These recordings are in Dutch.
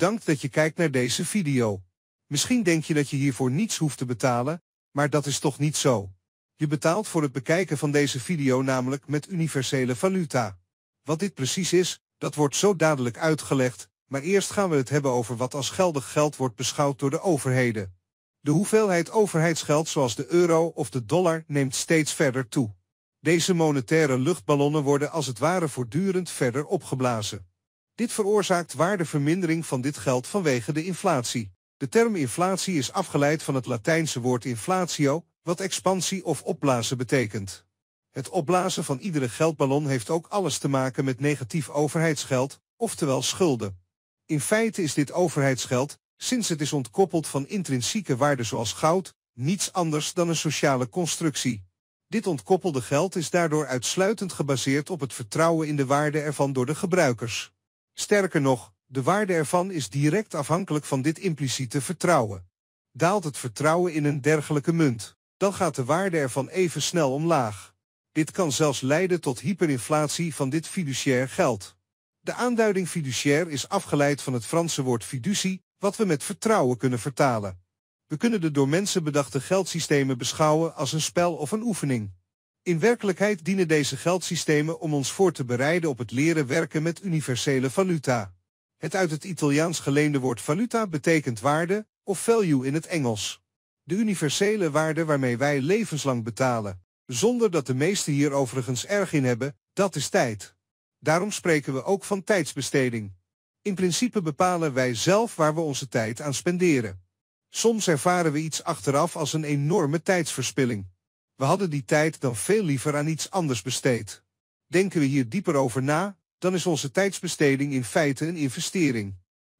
Bedankt dat je kijkt naar deze video. Misschien denk je dat je hiervoor niets hoeft te betalen, maar dat is toch niet zo. Je betaalt voor het bekijken van deze video namelijk met universele valuta. Wat dit precies is, dat wordt zo dadelijk uitgelegd, maar eerst gaan we het hebben over wat als geldig geld wordt beschouwd door de overheden. De hoeveelheid overheidsgeld zoals de euro of de dollar neemt steeds verder toe. Deze monetaire luchtballonnen worden als het ware voortdurend verder opgeblazen. Dit veroorzaakt waardevermindering van dit geld vanwege de inflatie. De term inflatie is afgeleid van het Latijnse woord inflatio, wat expansie of opblazen betekent. Het opblazen van iedere geldballon heeft ook alles te maken met negatief overheidsgeld, oftewel schulden. In feite is dit overheidsgeld, sinds het is ontkoppeld van intrinsieke waarden zoals goud, niets anders dan een sociale constructie. Dit ontkoppelde geld is daardoor uitsluitend gebaseerd op het vertrouwen in de waarde ervan door de gebruikers. Sterker nog, de waarde ervan is direct afhankelijk van dit impliciete vertrouwen. Daalt het vertrouwen in een dergelijke munt, dan gaat de waarde ervan even snel omlaag. Dit kan zelfs leiden tot hyperinflatie van dit fiduciair geld. De aanduiding fiduciair is afgeleid van het Franse woord fiducie, wat we met vertrouwen kunnen vertalen. We kunnen de door mensen bedachte geldsystemen beschouwen als een spel of een oefening. In werkelijkheid dienen deze geldsystemen om ons voor te bereiden op het leren werken met universele valuta. Het uit het Italiaans geleende woord valuta betekent waarde of value in het Engels. De universele waarde waarmee wij levenslang betalen, zonder dat de meesten hier overigens erg in hebben, dat is tijd. Daarom spreken we ook van tijdsbesteding. In principe bepalen wij zelf waar we onze tijd aan spenderen. Soms ervaren we iets achteraf als een enorme tijdsverspilling. We hadden die tijd dan veel liever aan iets anders besteed. Denken we hier dieper over na, dan is onze tijdsbesteding in feite een investering.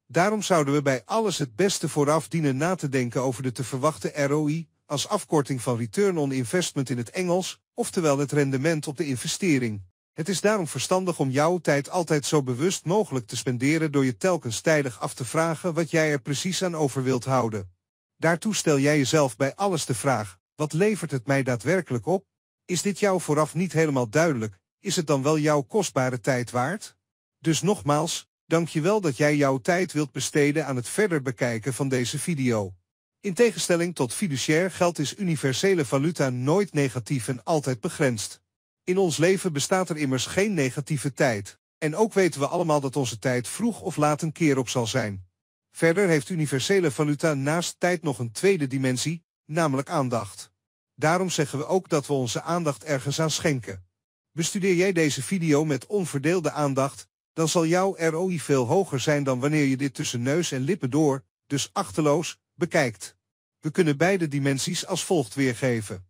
Daarom zouden we bij alles het beste vooraf dienen na te denken over de te verwachten ROI, als afkorting van Return on Investment in het Engels, oftewel het rendement op de investering. Het is daarom verstandig om jouw tijd altijd zo bewust mogelijk te spenderen door je telkens tijdig af te vragen wat jij er precies aan over wilt houden. Daartoe stel jij jezelf bij alles de vraag, wat levert het mij daadwerkelijk op? Is dit jou vooraf niet helemaal duidelijk? Is het dan wel jouw kostbare tijd waard? Dus nogmaals, dank je wel dat jij jouw tijd wilt besteden aan het verder bekijken van deze video. In tegenstelling tot fiduciair geld is universele valuta nooit negatief en altijd begrensd. In ons leven bestaat er immers geen negatieve tijd. En ook weten we allemaal dat onze tijd vroeg of laat een keer op zal zijn. Verder heeft universele valuta naast tijd nog een tweede dimensie, namelijk aandacht. Daarom zeggen we ook dat we onze aandacht ergens aan schenken. Bestudeer jij deze video met onverdeelde aandacht, dan zal jouw ROI veel hoger zijn dan wanneer je dit tussen neus en lippen door, dus achterloos, bekijkt. We kunnen beide dimensies als volgt weergeven.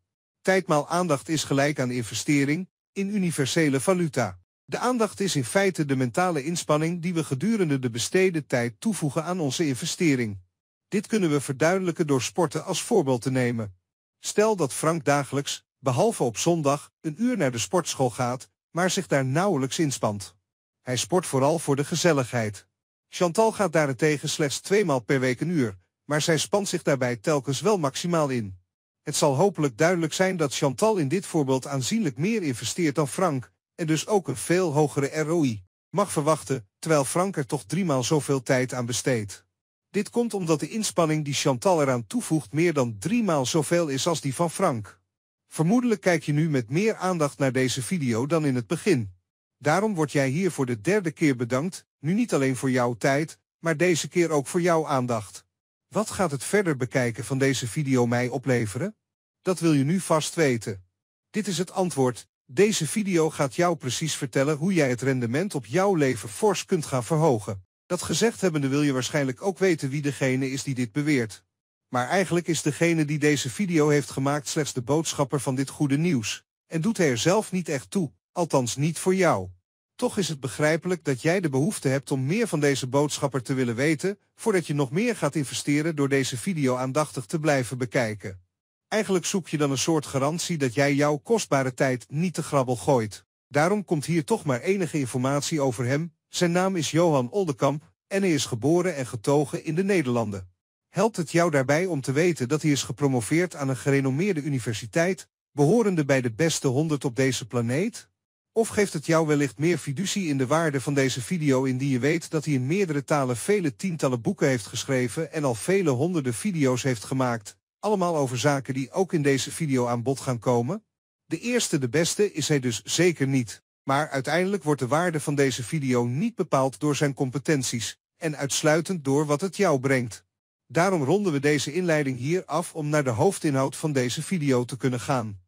maal aandacht is gelijk aan investering in universele valuta. De aandacht is in feite de mentale inspanning die we gedurende de besteden tijd toevoegen aan onze investering. Dit kunnen we verduidelijken door sporten als voorbeeld te nemen. Stel dat Frank dagelijks, behalve op zondag, een uur naar de sportschool gaat, maar zich daar nauwelijks inspant. Hij sport vooral voor de gezelligheid. Chantal gaat daarentegen slechts tweemaal per week een uur, maar zij spant zich daarbij telkens wel maximaal in. Het zal hopelijk duidelijk zijn dat Chantal in dit voorbeeld aanzienlijk meer investeert dan Frank, en dus ook een veel hogere ROI mag verwachten, terwijl Frank er toch driemaal zoveel tijd aan besteedt. Dit komt omdat de inspanning die Chantal eraan toevoegt meer dan driemaal zoveel is als die van Frank. Vermoedelijk kijk je nu met meer aandacht naar deze video dan in het begin. Daarom word jij hier voor de derde keer bedankt, nu niet alleen voor jouw tijd, maar deze keer ook voor jouw aandacht. Wat gaat het verder bekijken van deze video mij opleveren? Dat wil je nu vast weten. Dit is het antwoord. Deze video gaat jou precies vertellen hoe jij het rendement op jouw leven fors kunt gaan verhogen. Dat gezegd hebbende wil je waarschijnlijk ook weten wie degene is die dit beweert. Maar eigenlijk is degene die deze video heeft gemaakt slechts de boodschapper van dit goede nieuws. En doet hij er zelf niet echt toe, althans niet voor jou. Toch is het begrijpelijk dat jij de behoefte hebt om meer van deze boodschapper te willen weten, voordat je nog meer gaat investeren door deze video aandachtig te blijven bekijken. Eigenlijk zoek je dan een soort garantie dat jij jouw kostbare tijd niet te grabbel gooit. Daarom komt hier toch maar enige informatie over hem, zijn naam is Johan Oldekamp en hij is geboren en getogen in de Nederlanden. Helpt het jou daarbij om te weten dat hij is gepromoveerd aan een gerenommeerde universiteit, behorende bij de beste honderd op deze planeet? Of geeft het jou wellicht meer fiducie in de waarde van deze video indien je weet dat hij in meerdere talen vele tientallen boeken heeft geschreven en al vele honderden video's heeft gemaakt, allemaal over zaken die ook in deze video aan bod gaan komen? De eerste de beste is hij dus zeker niet maar uiteindelijk wordt de waarde van deze video niet bepaald door zijn competenties en uitsluitend door wat het jou brengt. Daarom ronden we deze inleiding hier af om naar de hoofdinhoud van deze video te kunnen gaan.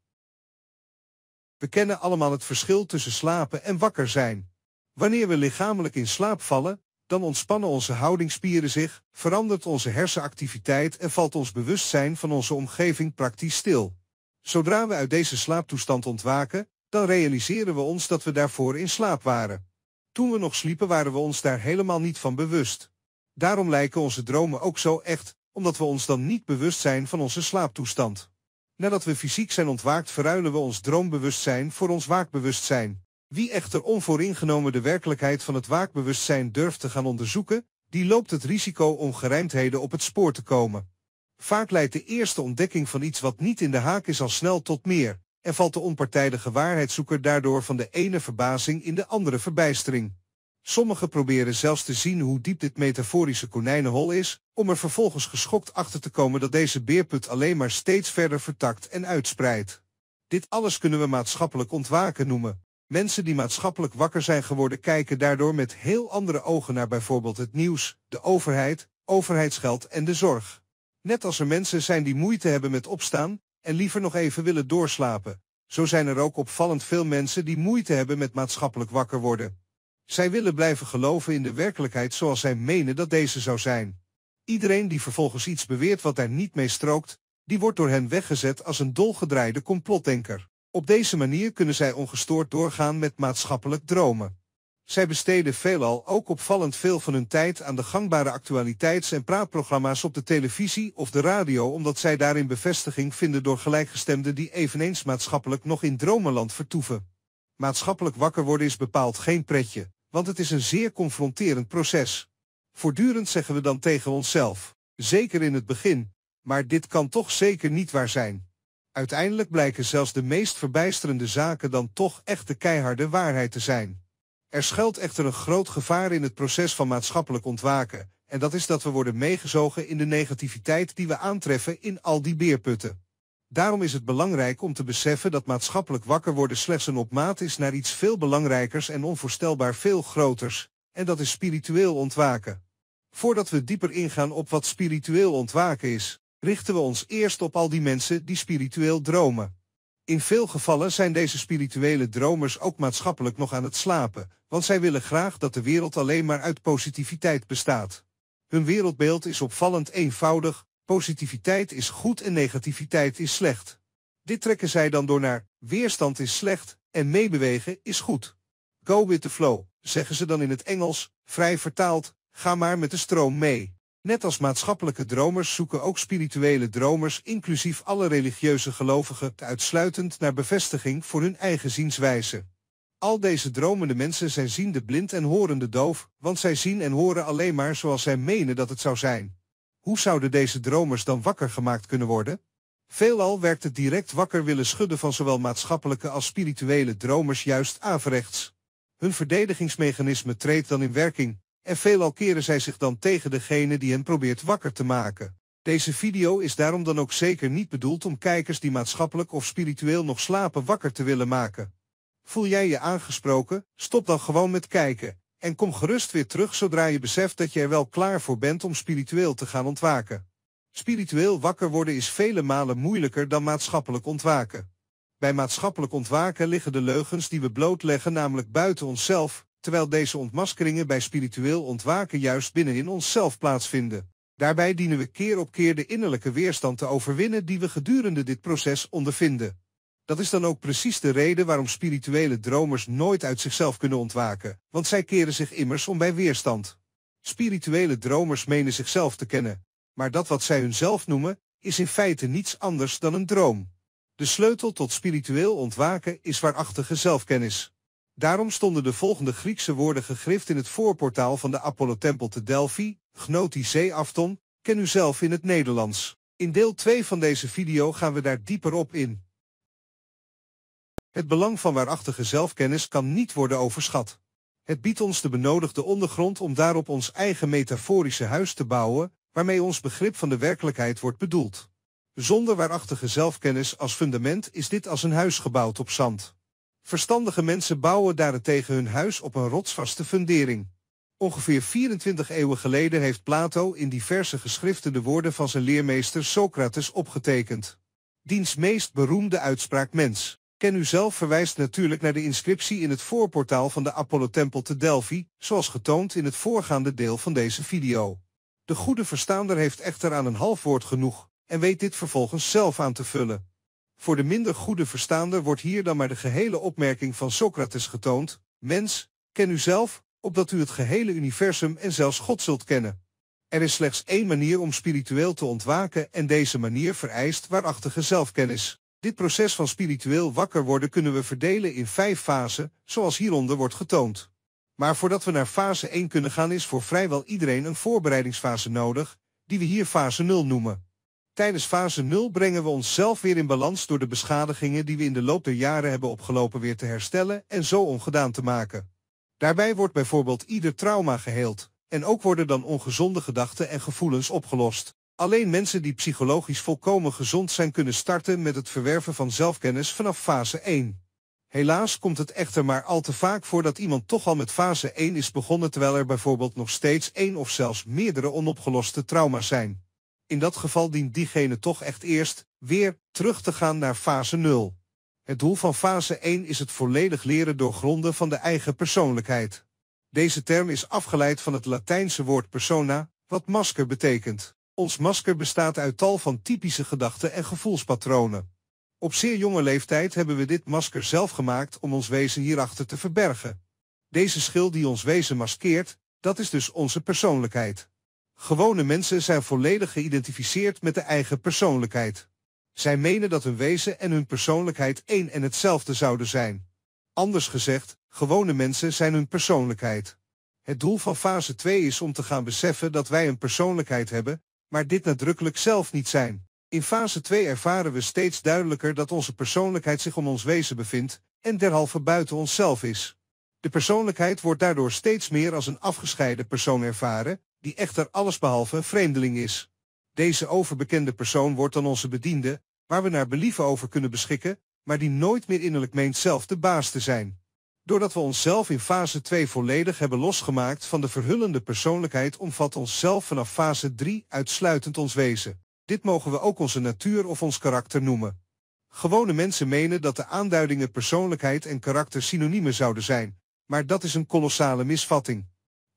We kennen allemaal het verschil tussen slapen en wakker zijn. Wanneer we lichamelijk in slaap vallen, dan ontspannen onze houdingsspieren zich, verandert onze hersenactiviteit en valt ons bewustzijn van onze omgeving praktisch stil. Zodra we uit deze slaaptoestand ontwaken, dan realiseren we ons dat we daarvoor in slaap waren. Toen we nog sliepen waren we ons daar helemaal niet van bewust. Daarom lijken onze dromen ook zo echt, omdat we ons dan niet bewust zijn van onze slaaptoestand. Nadat we fysiek zijn ontwaakt verruilen we ons droombewustzijn voor ons waakbewustzijn. Wie echter onvooringenomen de werkelijkheid van het waakbewustzijn durft te gaan onderzoeken, die loopt het risico om gerijmdheden op het spoor te komen. Vaak leidt de eerste ontdekking van iets wat niet in de haak is al snel tot meer en valt de onpartijdige waarheidszoeker daardoor van de ene verbazing in de andere verbijstering. Sommigen proberen zelfs te zien hoe diep dit metaforische konijnenhol is, om er vervolgens geschokt achter te komen dat deze beerput alleen maar steeds verder vertakt en uitspreidt. Dit alles kunnen we maatschappelijk ontwaken noemen. Mensen die maatschappelijk wakker zijn geworden kijken daardoor met heel andere ogen naar bijvoorbeeld het nieuws, de overheid, overheidsgeld en de zorg. Net als er mensen zijn die moeite hebben met opstaan, en liever nog even willen doorslapen. Zo zijn er ook opvallend veel mensen die moeite hebben met maatschappelijk wakker worden. Zij willen blijven geloven in de werkelijkheid zoals zij menen dat deze zou zijn. Iedereen die vervolgens iets beweert wat daar niet mee strookt, die wordt door hen weggezet als een dolgedraaide complotdenker. Op deze manier kunnen zij ongestoord doorgaan met maatschappelijk dromen. Zij besteden veelal ook opvallend veel van hun tijd aan de gangbare actualiteits- en praatprogramma's op de televisie of de radio omdat zij daarin bevestiging vinden door gelijkgestemden die eveneens maatschappelijk nog in dromenland vertoeven. Maatschappelijk wakker worden is bepaald geen pretje, want het is een zeer confronterend proces. Voortdurend zeggen we dan tegen onszelf, zeker in het begin, maar dit kan toch zeker niet waar zijn. Uiteindelijk blijken zelfs de meest verbijsterende zaken dan toch echt de keiharde waarheid te zijn. Er schuilt echter een groot gevaar in het proces van maatschappelijk ontwaken, en dat is dat we worden meegezogen in de negativiteit die we aantreffen in al die beerputten. Daarom is het belangrijk om te beseffen dat maatschappelijk wakker worden slechts een opmaat is naar iets veel belangrijkers en onvoorstelbaar veel groters, en dat is spiritueel ontwaken. Voordat we dieper ingaan op wat spiritueel ontwaken is, richten we ons eerst op al die mensen die spiritueel dromen. In veel gevallen zijn deze spirituele dromers ook maatschappelijk nog aan het slapen, want zij willen graag dat de wereld alleen maar uit positiviteit bestaat. Hun wereldbeeld is opvallend eenvoudig, positiviteit is goed en negativiteit is slecht. Dit trekken zij dan door naar weerstand is slecht en meebewegen is goed. Go with the flow, zeggen ze dan in het Engels, vrij vertaald, ga maar met de stroom mee. Net als maatschappelijke dromers zoeken ook spirituele dromers, inclusief alle religieuze gelovigen, uitsluitend naar bevestiging voor hun eigen zienswijze. Al deze dromende mensen zijn ziende blind en horende doof, want zij zien en horen alleen maar zoals zij menen dat het zou zijn. Hoe zouden deze dromers dan wakker gemaakt kunnen worden? Veelal werkt het direct wakker willen schudden van zowel maatschappelijke als spirituele dromers juist averechts. Hun verdedigingsmechanisme treedt dan in werking, en veelal keren zij zich dan tegen degene die hen probeert wakker te maken. Deze video is daarom dan ook zeker niet bedoeld om kijkers die maatschappelijk of spiritueel nog slapen wakker te willen maken. Voel jij je aangesproken? Stop dan gewoon met kijken en kom gerust weer terug zodra je beseft dat je er wel klaar voor bent om spiritueel te gaan ontwaken. Spiritueel wakker worden is vele malen moeilijker dan maatschappelijk ontwaken. Bij maatschappelijk ontwaken liggen de leugens die we blootleggen namelijk buiten onszelf, terwijl deze ontmaskeringen bij spiritueel ontwaken juist binnenin onszelf plaatsvinden. Daarbij dienen we keer op keer de innerlijke weerstand te overwinnen die we gedurende dit proces ondervinden. Dat is dan ook precies de reden waarom spirituele dromers nooit uit zichzelf kunnen ontwaken, want zij keren zich immers om bij weerstand. Spirituele dromers menen zichzelf te kennen, maar dat wat zij hunzelf noemen, is in feite niets anders dan een droom. De sleutel tot spiritueel ontwaken is waarachtige zelfkennis. Daarom stonden de volgende Griekse woorden gegrift in het voorportaal van de Apollo-tempel te Delphi, Gnoti Afton, ken u zelf in het Nederlands. In deel 2 van deze video gaan we daar dieper op in. Het belang van waarachtige zelfkennis kan niet worden overschat. Het biedt ons de benodigde ondergrond om daarop ons eigen metaforische huis te bouwen, waarmee ons begrip van de werkelijkheid wordt bedoeld. Zonder waarachtige zelfkennis als fundament is dit als een huis gebouwd op zand. Verstandige mensen bouwen daarentegen hun huis op een rotsvaste fundering. Ongeveer 24 eeuwen geleden heeft Plato in diverse geschriften de woorden van zijn leermeester Socrates opgetekend. Diens meest beroemde uitspraak mens. Ken u zelf verwijst natuurlijk naar de inscriptie in het voorportaal van de Apollo-tempel te Delphi, zoals getoond in het voorgaande deel van deze video. De goede verstaander heeft echter aan een half woord genoeg en weet dit vervolgens zelf aan te vullen. Voor de minder goede verstaande wordt hier dan maar de gehele opmerking van Socrates getoond. Mens, ken u zelf, opdat u het gehele universum en zelfs God zult kennen. Er is slechts één manier om spiritueel te ontwaken en deze manier vereist waarachtige zelfkennis. Dit proces van spiritueel wakker worden kunnen we verdelen in vijf fasen, zoals hieronder wordt getoond. Maar voordat we naar fase 1 kunnen gaan is voor vrijwel iedereen een voorbereidingsfase nodig, die we hier fase 0 noemen. Tijdens fase 0 brengen we onszelf weer in balans door de beschadigingen die we in de loop der jaren hebben opgelopen weer te herstellen en zo ongedaan te maken. Daarbij wordt bijvoorbeeld ieder trauma geheeld, en ook worden dan ongezonde gedachten en gevoelens opgelost. Alleen mensen die psychologisch volkomen gezond zijn kunnen starten met het verwerven van zelfkennis vanaf fase 1. Helaas komt het echter maar al te vaak voor dat iemand toch al met fase 1 is begonnen terwijl er bijvoorbeeld nog steeds één of zelfs meerdere onopgeloste trauma's zijn. In dat geval dient diegene toch echt eerst weer terug te gaan naar fase 0. Het doel van fase 1 is het volledig leren doorgronden van de eigen persoonlijkheid. Deze term is afgeleid van het Latijnse woord persona, wat masker betekent. Ons masker bestaat uit tal van typische gedachten en gevoelspatronen. Op zeer jonge leeftijd hebben we dit masker zelf gemaakt om ons wezen hierachter te verbergen. Deze schil die ons wezen maskeert, dat is dus onze persoonlijkheid. Gewone mensen zijn volledig geïdentificeerd met de eigen persoonlijkheid. Zij menen dat hun wezen en hun persoonlijkheid één en hetzelfde zouden zijn. Anders gezegd, gewone mensen zijn hun persoonlijkheid. Het doel van fase 2 is om te gaan beseffen dat wij een persoonlijkheid hebben, maar dit nadrukkelijk zelf niet zijn. In fase 2 ervaren we steeds duidelijker dat onze persoonlijkheid zich om ons wezen bevindt en derhalve buiten onszelf is. De persoonlijkheid wordt daardoor steeds meer als een afgescheiden persoon ervaren, die echter allesbehalve vreemdeling is. Deze overbekende persoon wordt dan onze bediende, waar we naar believen over kunnen beschikken, maar die nooit meer innerlijk meent zelf de baas te zijn. Doordat we onszelf in fase 2 volledig hebben losgemaakt van de verhullende persoonlijkheid omvat onszelf vanaf fase 3 uitsluitend ons wezen. Dit mogen we ook onze natuur of ons karakter noemen. Gewone mensen menen dat de aanduidingen persoonlijkheid en karakter synoniemen zouden zijn, maar dat is een kolossale misvatting.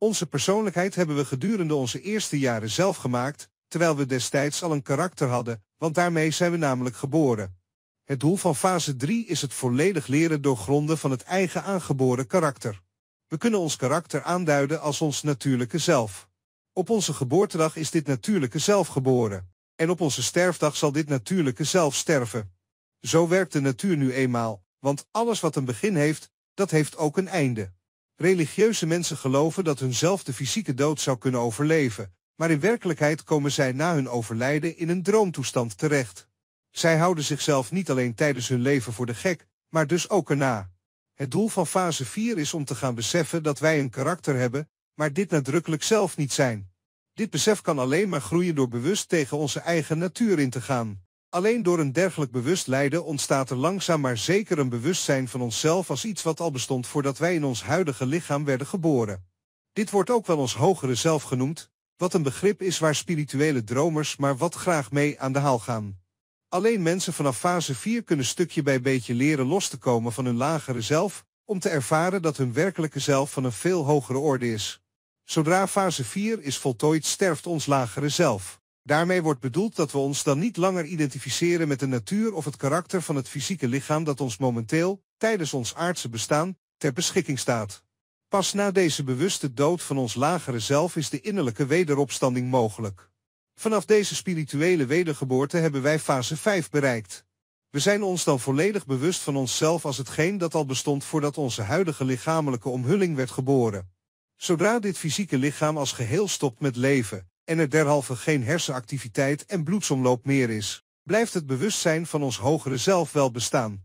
Onze persoonlijkheid hebben we gedurende onze eerste jaren zelf gemaakt, terwijl we destijds al een karakter hadden, want daarmee zijn we namelijk geboren. Het doel van fase 3 is het volledig leren doorgronden van het eigen aangeboren karakter. We kunnen ons karakter aanduiden als ons natuurlijke zelf. Op onze geboortedag is dit natuurlijke zelf geboren. En op onze sterfdag zal dit natuurlijke zelf sterven. Zo werkt de natuur nu eenmaal, want alles wat een begin heeft, dat heeft ook een einde. Religieuze mensen geloven dat hunzelf de fysieke dood zou kunnen overleven, maar in werkelijkheid komen zij na hun overlijden in een droomtoestand terecht. Zij houden zichzelf niet alleen tijdens hun leven voor de gek, maar dus ook erna. Het doel van fase 4 is om te gaan beseffen dat wij een karakter hebben, maar dit nadrukkelijk zelf niet zijn. Dit besef kan alleen maar groeien door bewust tegen onze eigen natuur in te gaan. Alleen door een dergelijk bewust lijden ontstaat er langzaam maar zeker een bewustzijn van onszelf als iets wat al bestond voordat wij in ons huidige lichaam werden geboren. Dit wordt ook wel ons hogere zelf genoemd, wat een begrip is waar spirituele dromers maar wat graag mee aan de haal gaan. Alleen mensen vanaf fase 4 kunnen stukje bij beetje leren los te komen van hun lagere zelf, om te ervaren dat hun werkelijke zelf van een veel hogere orde is. Zodra fase 4 is voltooid sterft ons lagere zelf. Daarmee wordt bedoeld dat we ons dan niet langer identificeren met de natuur of het karakter van het fysieke lichaam dat ons momenteel, tijdens ons aardse bestaan, ter beschikking staat. Pas na deze bewuste dood van ons lagere zelf is de innerlijke wederopstanding mogelijk. Vanaf deze spirituele wedergeboorte hebben wij fase 5 bereikt. We zijn ons dan volledig bewust van onszelf als hetgeen dat al bestond voordat onze huidige lichamelijke omhulling werd geboren. Zodra dit fysieke lichaam als geheel stopt met leven, en er derhalve geen hersenactiviteit en bloedsomloop meer is, blijft het bewustzijn van ons hogere zelf wel bestaan.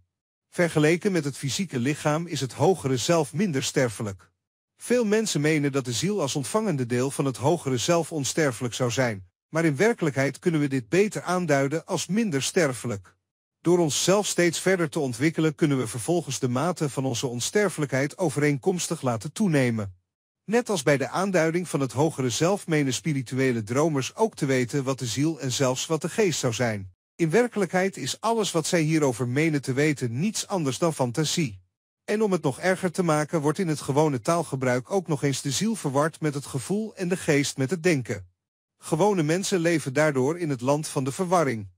Vergeleken met het fysieke lichaam is het hogere zelf minder sterfelijk. Veel mensen menen dat de ziel als ontvangende deel van het hogere zelf onsterfelijk zou zijn, maar in werkelijkheid kunnen we dit beter aanduiden als minder sterfelijk. Door onszelf steeds verder te ontwikkelen kunnen we vervolgens de mate van onze onsterfelijkheid overeenkomstig laten toenemen net als bij de aanduiding van het hogere zelf menen spirituele dromers ook te weten wat de ziel en zelfs wat de geest zou zijn. In werkelijkheid is alles wat zij hierover menen te weten niets anders dan fantasie. En om het nog erger te maken wordt in het gewone taalgebruik ook nog eens de ziel verward met het gevoel en de geest met het denken. Gewone mensen leven daardoor in het land van de verwarring.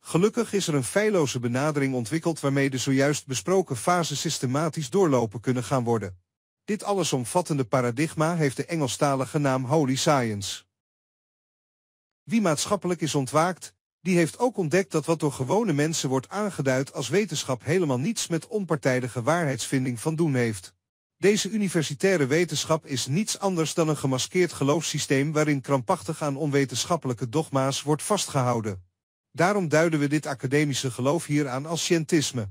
Gelukkig is er een feilloze benadering ontwikkeld waarmee de zojuist besproken fasen systematisch doorlopen kunnen gaan worden. Dit allesomvattende paradigma heeft de Engelstalige naam Holy Science. Wie maatschappelijk is ontwaakt, die heeft ook ontdekt dat wat door gewone mensen wordt aangeduid als wetenschap helemaal niets met onpartijdige waarheidsvinding van doen heeft. Deze universitaire wetenschap is niets anders dan een gemaskeerd geloofssysteem waarin krampachtig aan onwetenschappelijke dogma's wordt vastgehouden. Daarom duiden we dit academische geloof hier aan als scientisme.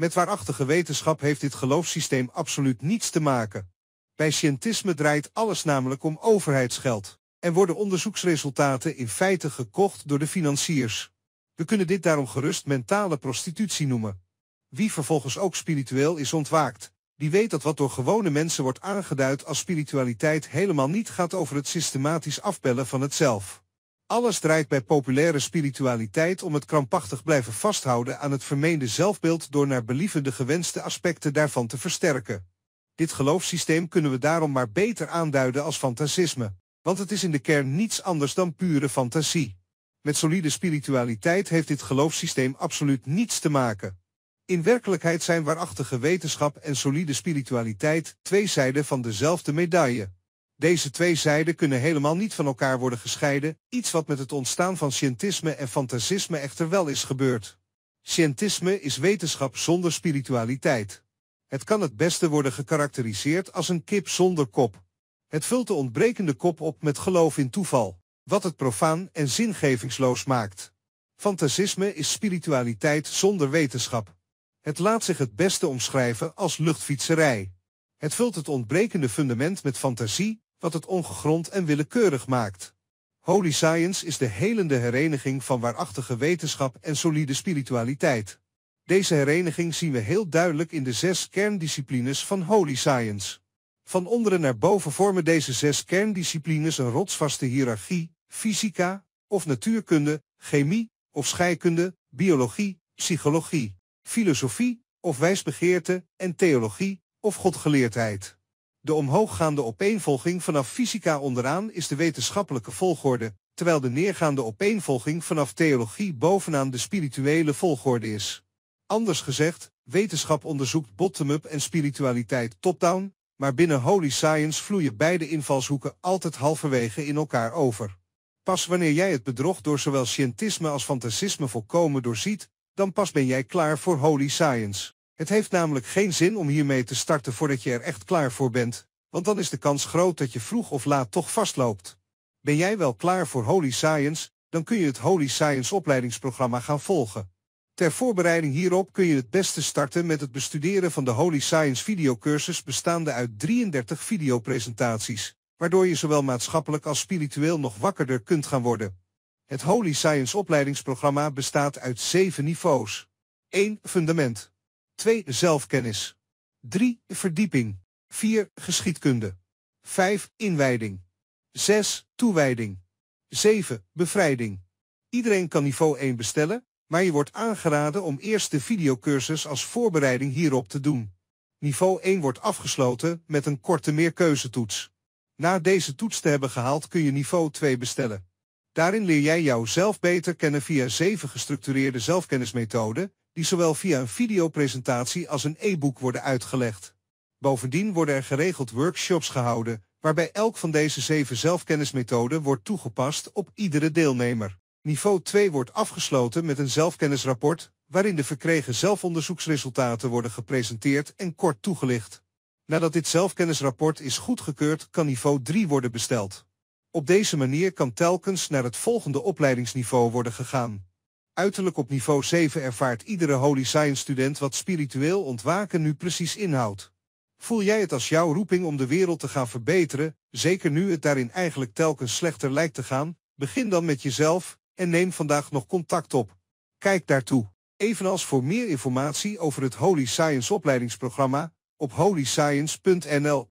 Met waarachtige wetenschap heeft dit geloofssysteem absoluut niets te maken. Bij Scientisme draait alles namelijk om overheidsgeld en worden onderzoeksresultaten in feite gekocht door de financiers. We kunnen dit daarom gerust mentale prostitutie noemen. Wie vervolgens ook spiritueel is ontwaakt, die weet dat wat door gewone mensen wordt aangeduid als spiritualiteit helemaal niet gaat over het systematisch afbellen van het zelf. Alles draait bij populaire spiritualiteit om het krampachtig blijven vasthouden aan het vermeende zelfbeeld door naar believen de gewenste aspecten daarvan te versterken. Dit geloofssysteem kunnen we daarom maar beter aanduiden als fantasisme, want het is in de kern niets anders dan pure fantasie. Met solide spiritualiteit heeft dit geloofssysteem absoluut niets te maken. In werkelijkheid zijn waarachtige wetenschap en solide spiritualiteit twee zijden van dezelfde medaille. Deze twee zijden kunnen helemaal niet van elkaar worden gescheiden, iets wat met het ontstaan van scientisme en fantasisme echter wel is gebeurd. Scientisme is wetenschap zonder spiritualiteit. Het kan het beste worden gekarakteriseerd als een kip zonder kop. Het vult de ontbrekende kop op met geloof in toeval, wat het profaan en zingevingsloos maakt. Fantasisme is spiritualiteit zonder wetenschap. Het laat zich het beste omschrijven als luchtfietserij. Het vult het ontbrekende fundament met fantasie, wat het ongegrond en willekeurig maakt. Holy Science is de helende hereniging van waarachtige wetenschap en solide spiritualiteit. Deze hereniging zien we heel duidelijk in de zes kerndisciplines van Holy Science. Van onderen naar boven vormen deze zes kerndisciplines een rotsvaste hiërarchie, fysica, of natuurkunde, chemie, of scheikunde, biologie, psychologie, filosofie, of wijsbegeerte, en theologie, of godgeleerdheid. De omhooggaande opeenvolging vanaf fysica onderaan is de wetenschappelijke volgorde, terwijl de neergaande opeenvolging vanaf theologie bovenaan de spirituele volgorde is. Anders gezegd, wetenschap onderzoekt bottom-up en spiritualiteit top-down, maar binnen Holy Science vloeien beide invalshoeken altijd halverwege in elkaar over. Pas wanneer jij het bedrog door zowel scientisme als fantasisme volkomen doorziet, dan pas ben jij klaar voor Holy Science. Het heeft namelijk geen zin om hiermee te starten voordat je er echt klaar voor bent, want dan is de kans groot dat je vroeg of laat toch vastloopt. Ben jij wel klaar voor Holy Science, dan kun je het Holy Science opleidingsprogramma gaan volgen. Ter voorbereiding hierop kun je het beste starten met het bestuderen van de Holy Science videocursus bestaande uit 33 videopresentaties, waardoor je zowel maatschappelijk als spiritueel nog wakkerder kunt gaan worden. Het Holy Science opleidingsprogramma bestaat uit 7 niveaus. 1. Fundament 2. Zelfkennis. 3. Verdieping. 4. Geschiedkunde. 5. Inwijding. 6. Toewijding. 7. Bevrijding. Iedereen kan niveau 1 bestellen, maar je wordt aangeraden om eerst de videocursus als voorbereiding hierop te doen. Niveau 1 wordt afgesloten met een korte meerkeuzetoets. Na deze toets te hebben gehaald kun je niveau 2 bestellen. Daarin leer jij jouzelf beter kennen via 7 gestructureerde zelfkennismethoden die zowel via een videopresentatie als een e-book worden uitgelegd. Bovendien worden er geregeld workshops gehouden, waarbij elk van deze zeven zelfkennismethoden wordt toegepast op iedere deelnemer. Niveau 2 wordt afgesloten met een zelfkennisrapport, waarin de verkregen zelfonderzoeksresultaten worden gepresenteerd en kort toegelicht. Nadat dit zelfkennisrapport is goedgekeurd, kan niveau 3 worden besteld. Op deze manier kan telkens naar het volgende opleidingsniveau worden gegaan. Uiterlijk op niveau 7 ervaart iedere Holy Science student wat spiritueel ontwaken nu precies inhoudt. Voel jij het als jouw roeping om de wereld te gaan verbeteren, zeker nu het daarin eigenlijk telkens slechter lijkt te gaan? Begin dan met jezelf en neem vandaag nog contact op. Kijk daartoe. Evenals voor meer informatie over het Holy Science opleidingsprogramma op holyscience.nl.